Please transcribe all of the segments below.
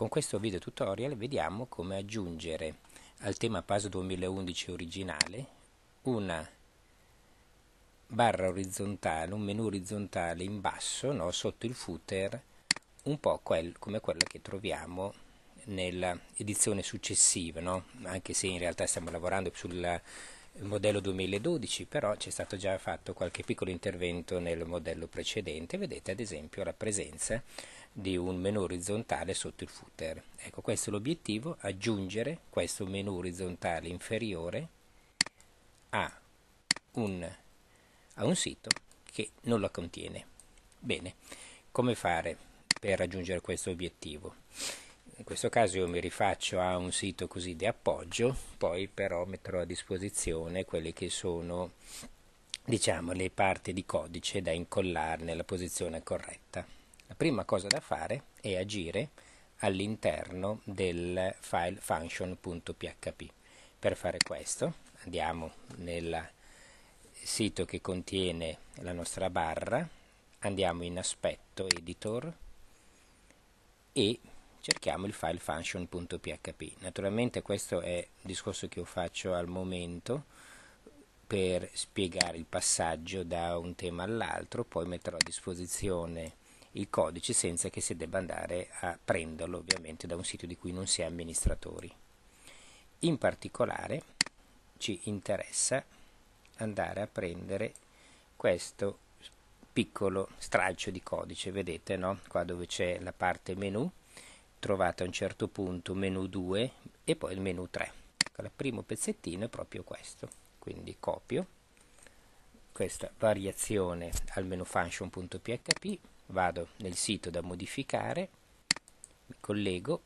Con questo video tutorial vediamo come aggiungere al tema PAS 2011 originale una barra orizzontale, un menu orizzontale in basso no, sotto il footer un po' quel, come quella che troviamo nell'edizione successiva, no? anche se in realtà stiamo lavorando sulla modello 2012, però c'è stato già fatto qualche piccolo intervento nel modello precedente, vedete ad esempio la presenza di un menu orizzontale sotto il footer. Ecco, questo è l'obiettivo, aggiungere questo menu orizzontale inferiore a un, a un sito che non lo contiene. Bene, come fare per raggiungere questo obiettivo? questo caso io mi rifaccio a un sito così di appoggio, poi però metterò a disposizione quelle che sono diciamo le parti di codice da incollare nella posizione corretta. La prima cosa da fare è agire all'interno del file function.php. Per fare questo andiamo nel sito che contiene la nostra barra, andiamo in aspetto editor e cerchiamo il file function.php. Naturalmente questo è il discorso che io faccio al momento per spiegare il passaggio da un tema all'altro, poi metterò a disposizione il codice senza che si debba andare a prenderlo ovviamente da un sito di cui non si è amministratori. In particolare ci interessa andare a prendere questo piccolo stralcio di codice, vedete no? qua dove c'è la parte menu trovate a un certo punto menu 2 e poi il menu 3 ecco, il primo pezzettino è proprio questo quindi copio questa variazione al menu function.php vado nel sito da modificare mi collego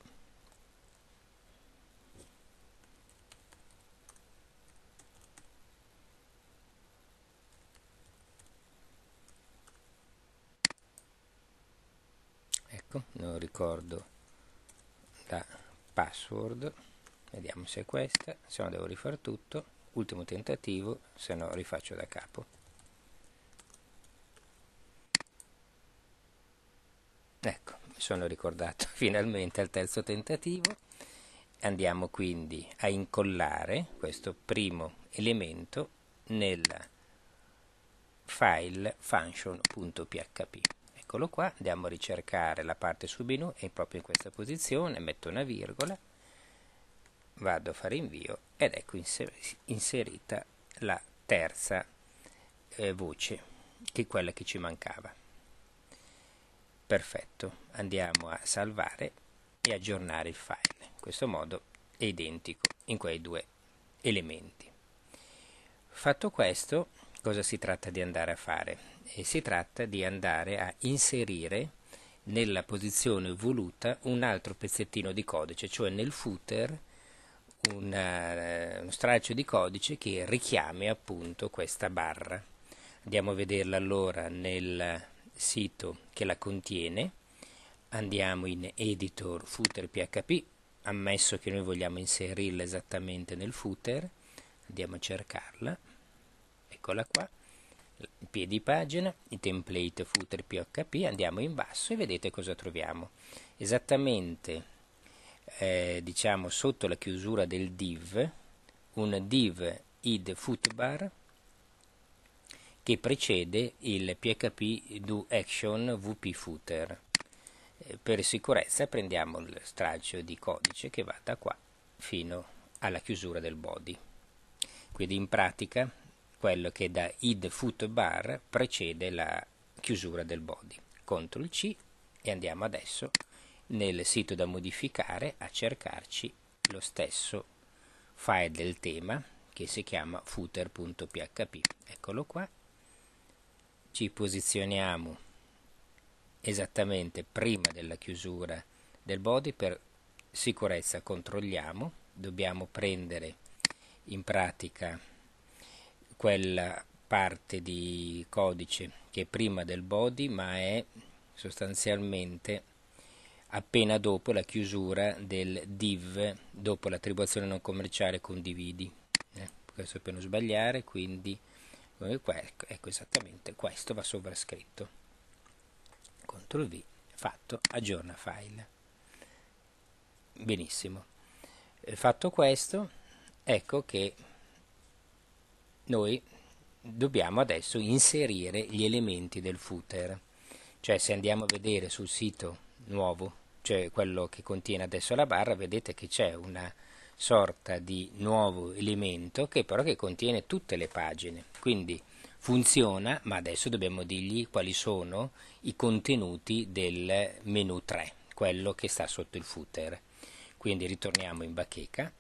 ecco non ricordo la password vediamo se è questa se no devo rifare tutto ultimo tentativo se no rifaccio da capo ecco mi sono ricordato finalmente al terzo tentativo andiamo quindi a incollare questo primo elemento nel file function.php eccolo qua, andiamo a ricercare la parte su menu è proprio in questa posizione metto una virgola, vado a fare invio ed ecco inserita la terza eh, voce, che è quella che ci mancava. Perfetto, andiamo a salvare e aggiornare il file, in questo modo è identico in quei due elementi. Fatto questo, Cosa si tratta di andare a fare? E si tratta di andare a inserire nella posizione voluta un altro pezzettino di codice, cioè nel footer una, eh, uno straccio di codice che richiami appunto questa barra. Andiamo a vederla allora nel sito che la contiene, andiamo in editor footer php, ammesso che noi vogliamo inserirla esattamente nel footer, andiamo a cercarla eccola qua, piedi pagina, i template footer php, andiamo in basso e vedete cosa troviamo. Esattamente eh, diciamo sotto la chiusura del div, un div id footbar che precede il php do action vp footer. Eh, per sicurezza prendiamo il straccio di codice che va da qua fino alla chiusura del body. Quindi in pratica quello che da id foot bar precede la chiusura del body. CTRL C e andiamo adesso nel sito da modificare a cercarci lo stesso file del tema che si chiama footer.php. Eccolo qua. Ci posizioniamo esattamente prima della chiusura del body per sicurezza controlliamo, dobbiamo prendere in pratica quella parte di codice che è prima del body ma è sostanzialmente appena dopo la chiusura del div dopo l'attribuzione non commerciale condividi eh, questo per non sbagliare quindi eh, ecco, ecco esattamente questo va sovrascritto CTRL V fatto aggiorna file benissimo eh, fatto questo ecco che noi dobbiamo adesso inserire gli elementi del footer cioè se andiamo a vedere sul sito nuovo cioè quello che contiene adesso la barra vedete che c'è una sorta di nuovo elemento che però che contiene tutte le pagine quindi funziona ma adesso dobbiamo dirgli quali sono i contenuti del menu 3 quello che sta sotto il footer quindi ritorniamo in bacheca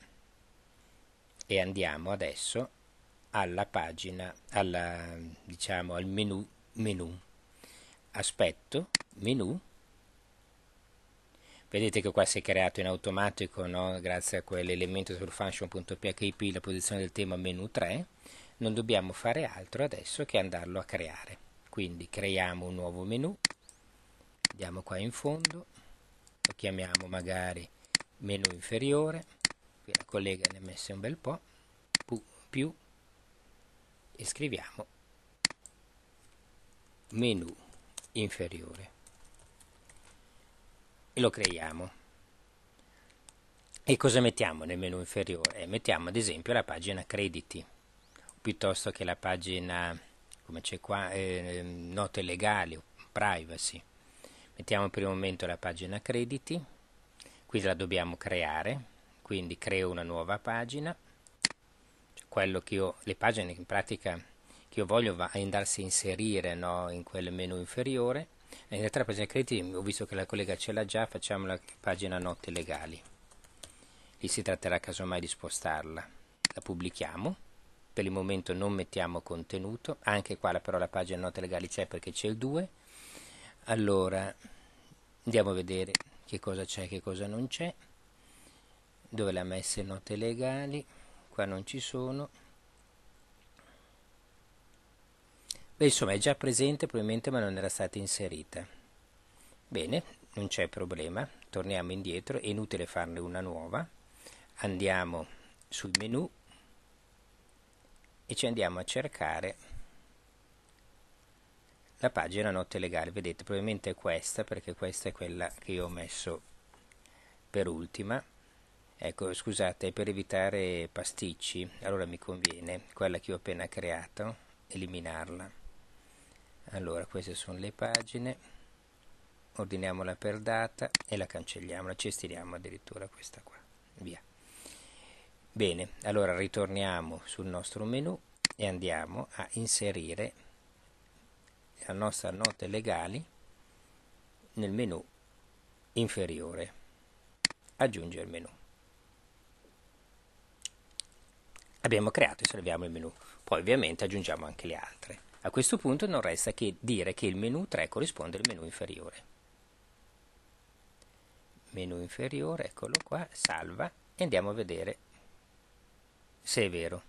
e andiamo adesso alla pagina, alla, diciamo, al menu, menu aspetto, menu. Vedete che qua si è creato in automatico, no? grazie a quell'elemento sul function.php, la posizione del tema menu 3. Non dobbiamo fare altro adesso che andarlo a creare. Quindi creiamo un nuovo menu, andiamo qua in fondo, lo chiamiamo magari menu inferiore, qui la collega ne ha messo un bel po', più e scriviamo menu inferiore e lo creiamo e cosa mettiamo nel menu inferiore? Eh, mettiamo ad esempio la pagina crediti piuttosto che la pagina come c'è qua eh, note legali o privacy mettiamo per il momento la pagina crediti qui la dobbiamo creare quindi creo una nuova pagina quello che io, le pagine in pratica che io voglio va, andarsi a inserire no, in quel menu inferiore. E in realtà la pagina crediti, ho visto che la collega ce l'ha già, facciamo la pagina note legali. Lì si tratterà casomai di spostarla. La pubblichiamo, per il momento non mettiamo contenuto, anche qua però la pagina note legali c'è perché c'è il 2. Allora, andiamo a vedere che cosa c'è e che cosa non c'è, dove l'ha messa note legali qua non ci sono beh insomma è già presente probabilmente ma non era stata inserita bene non c'è problema torniamo indietro è inutile farne una nuova andiamo sul menu e ci andiamo a cercare la pagina notte legale vedete probabilmente è questa perché questa è quella che io ho messo per ultima Ecco, scusate, per evitare pasticci, allora mi conviene quella che ho appena creato, eliminarla. Allora, queste sono le pagine, ordiniamola per data e la cancelliamo, la cestiriamo addirittura questa qua, via. Bene, allora ritorniamo sul nostro menu e andiamo a inserire la nostra note legali nel menu inferiore. aggiungere il menu. abbiamo creato e salviamo il menu. Poi ovviamente aggiungiamo anche le altre. A questo punto non resta che dire che il menu 3 corrisponde al menu inferiore. Menu inferiore, eccolo qua, salva e andiamo a vedere se è vero.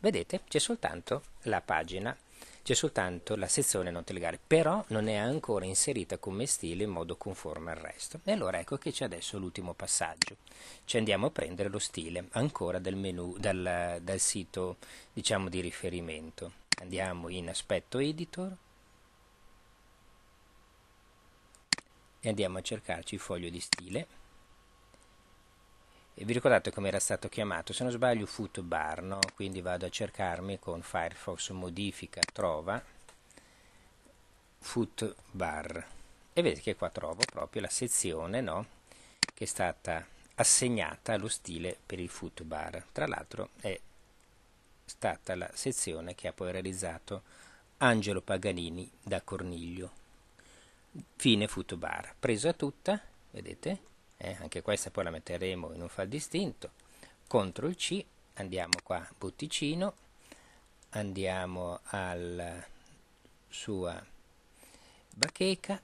Vedete, c'è soltanto la pagina c'è soltanto la sezione note legali, però non è ancora inserita come stile in modo conforme al resto. E allora ecco che c'è adesso l'ultimo passaggio. Ci andiamo a prendere lo stile ancora dal, menu, dal, dal sito diciamo, di riferimento. Andiamo in aspetto editor e andiamo a cercarci il foglio di stile e vi ricordate come era stato chiamato? Se non sbaglio footbar, no? quindi vado a cercarmi con Firefox modifica trova footbar e vedete che qua trovo proprio la sezione no? che è stata assegnata allo stile per il footbar. Tra l'altro è stata la sezione che ha poi realizzato Angelo Paganini da Corniglio. Fine footbar, Presa tutta, vedete? eh, anche questa poi la metteremo in un file distinto, CTRL C, andiamo qua, butticino, andiamo alla sua bacheca,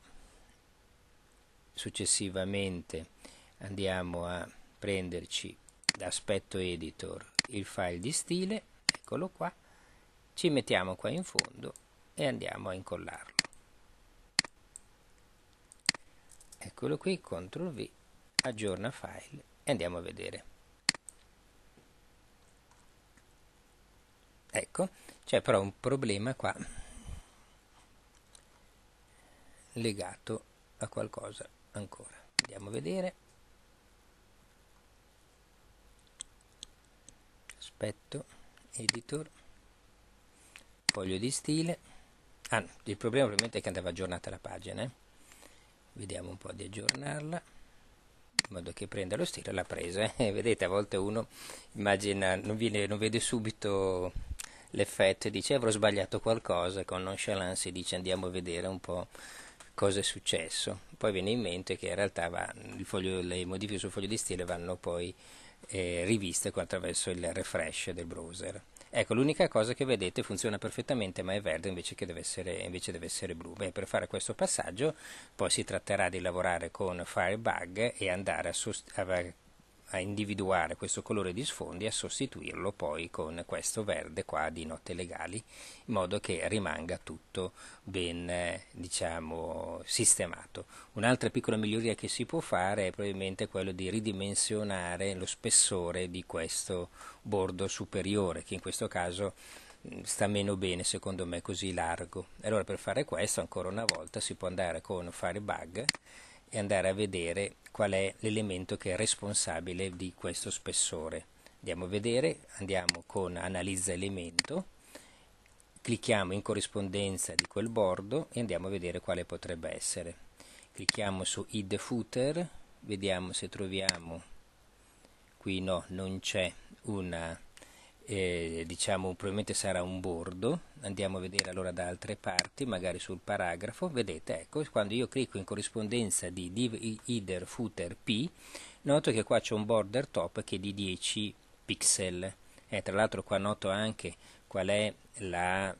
successivamente andiamo a prenderci da aspetto editor il file di stile, eccolo qua, ci mettiamo qua in fondo e andiamo a incollarlo. Eccolo qui, CTRL V aggiorna file e andiamo a vedere. Ecco, c'è però un problema qua legato a qualcosa ancora. Andiamo a vedere. Aspetto, editor, foglio di stile. Ah, no, il problema ovviamente è che andava aggiornata la pagina. Eh? Vediamo un po' di aggiornarla in modo che prenda lo stile, l'ha presa. Eh? Vedete, a volte uno immagina, non, viene, non vede subito l'effetto e dice avrò sbagliato qualcosa, con nonchalance si dice andiamo a vedere un po' cosa è successo. Poi viene in mente che in realtà va, foglio, le modifiche sul foglio di stile vanno poi eh, riviste attraverso il refresh del browser. Ecco, l'unica cosa che vedete funziona perfettamente, ma è verde invece che deve essere, invece deve essere blu. Beh, per fare questo passaggio poi si tratterà di lavorare con Firebug e andare a, sost- a a individuare questo colore di sfondo e a sostituirlo poi con questo verde qua di note legali in modo che rimanga tutto ben eh, diciamo sistemato un'altra piccola miglioria che si può fare è probabilmente quello di ridimensionare lo spessore di questo bordo superiore che in questo caso mm, sta meno bene secondo me così largo allora per fare questo ancora una volta si può andare con Firebug e andare a vedere qual è l'elemento che è responsabile di questo spessore. Andiamo a vedere, andiamo con analizza elemento, clicchiamo in corrispondenza di quel bordo e andiamo a vedere quale potrebbe essere. Clicchiamo su id footer, vediamo se troviamo, qui no, non c'è una eh, diciamo probabilmente sarà un bordo, andiamo a vedere allora da altre parti, magari sul paragrafo, vedete ecco quando io clicco in corrispondenza di div header footer p, noto che qua c'è un border top che è di 10 pixel, eh, tra l'altro qua noto anche qual è la,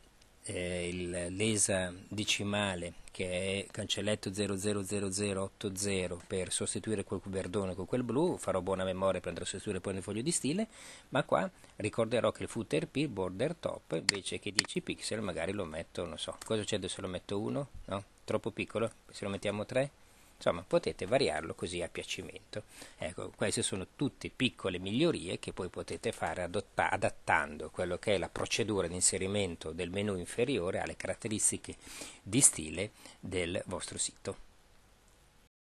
eh, l'esa decimale che è cancelletto 000080 per sostituire quel verdone con quel blu, farò buona memoria per andare a sostituire poi nel foglio di stile, ma qua ricorderò che il footer P border top invece che 10 pixel magari lo metto, non so, cosa c'è se lo metto 1? No? Troppo piccolo? Se lo mettiamo 3? Insomma, potete variarlo così a piacimento. Ecco, queste sono tutte piccole migliorie che poi potete fare adotta- adattando quello che è la procedura di inserimento del menu inferiore alle caratteristiche di stile del vostro sito.